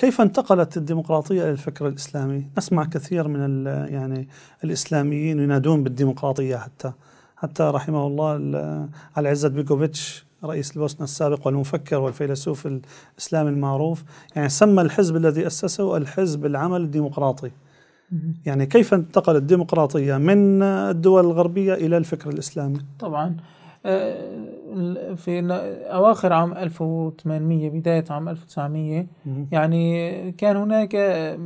كيف انتقلت الديمقراطية إلى الفكر الإسلامي؟ نسمع كثير من يعني الإسلاميين ينادون بالديمقراطية حتى حتى رحمه الله العزة بيكوفيتش رئيس البوسنة السابق والمفكر والفيلسوف الإسلامي المعروف يعني سمى الحزب الذي أسسه الحزب العمل الديمقراطي يعني كيف انتقلت الديمقراطية من الدول الغربية إلى الفكر الإسلامي؟ طبعا آه، في أواخر عام 1800 بداية عام 1900 يعني كان هناك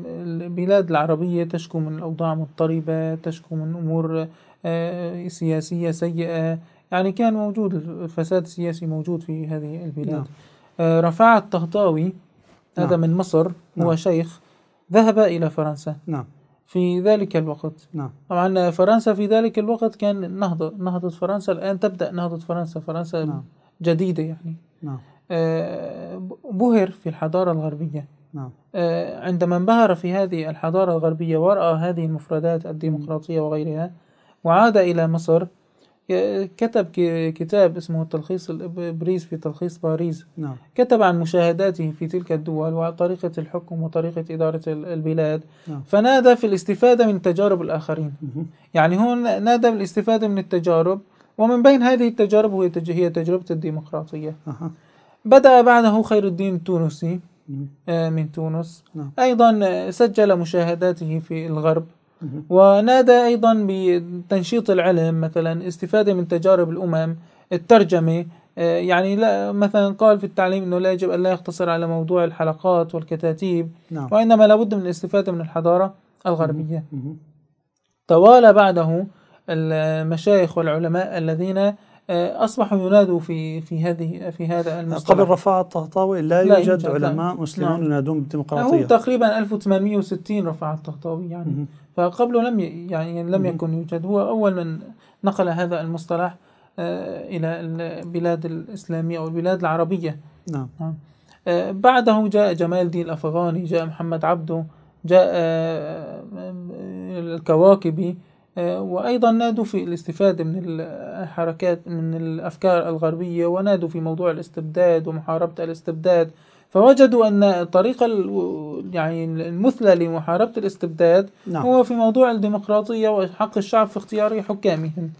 البلاد العربية تشكو من أوضاع مضطربة تشكو من أمور آه، سياسية سيئة يعني كان موجود الفساد السياسي موجود في هذه البلاد نعم. آه، رفاعة الطهطاوي هذا نعم. من مصر هو نعم. شيخ ذهب إلى فرنسا نعم في ذلك الوقت نعم طبعا فرنسا في ذلك الوقت كان نهضة نهضة فرنسا الآن تبدأ نهضة فرنسا فرنسا نعم. جديدة يعني نعم آه، بهر في الحضارة الغربية نعم. آه، عندما انبهر في هذه الحضارة الغربية ورأى هذه المفردات الديمقراطية وغيرها وعاد إلى مصر كتب كتاب اسمه التلخيص الإبريز في تلخيص باريس نعم. كتب عن مشاهداته في تلك الدول وعن طريقة الحكم وطريقة إدارة البلاد نعم. فنادى في الاستفادة من تجارب الآخرين مه. يعني هون نادى بالاستفادة من التجارب ومن بين هذه التجارب هي تجربة الديمقراطية أه. بدأ بعده خير الدين التونسي آه، من تونس نعم. أيضا آه، سجل مشاهداته في الغرب ونادى أيضا بتنشيط العلم مثلا استفادة من تجارب الأمم الترجمة آه، يعني لا مثلا قال في التعليم انه لا يجب ان لا يقتصر على موضوع الحلقات والكتاتيب نعم. وانما لابد من الاستفاده من الحضاره الغربيه. طوال بعده المشايخ والعلماء الذين آه، أصبحوا ينادوا في في هذه في هذا المصطلح قبل رفاعة الطهطاوي لا, لا يوجد, يوجد علماء مسلمون نعم. ينادون بالديمقراطية هو تقريبا 1860 رفاعة الطهطاوي يعني م -م. فقبله لم يعني لم م يكن يوجد هو أول من نقل هذا المصطلح آه، إلى البلاد الإسلامية أو البلاد العربية نعم, نعم. آه، بعده جاء جمال الدين الأفغاني جاء محمد عبده جاء الكواكبي آه، وأيضا نادوا في الاستفادة من الحركات من الأفكار الغربية ونادوا في موضوع الاستبداد ومحاربة الاستبداد فوجدوا أن الطريقة يعني المثلى لمحاربة الاستبداد نعم. هو في موضوع الديمقراطية وحق الشعب في اختيار حكامهم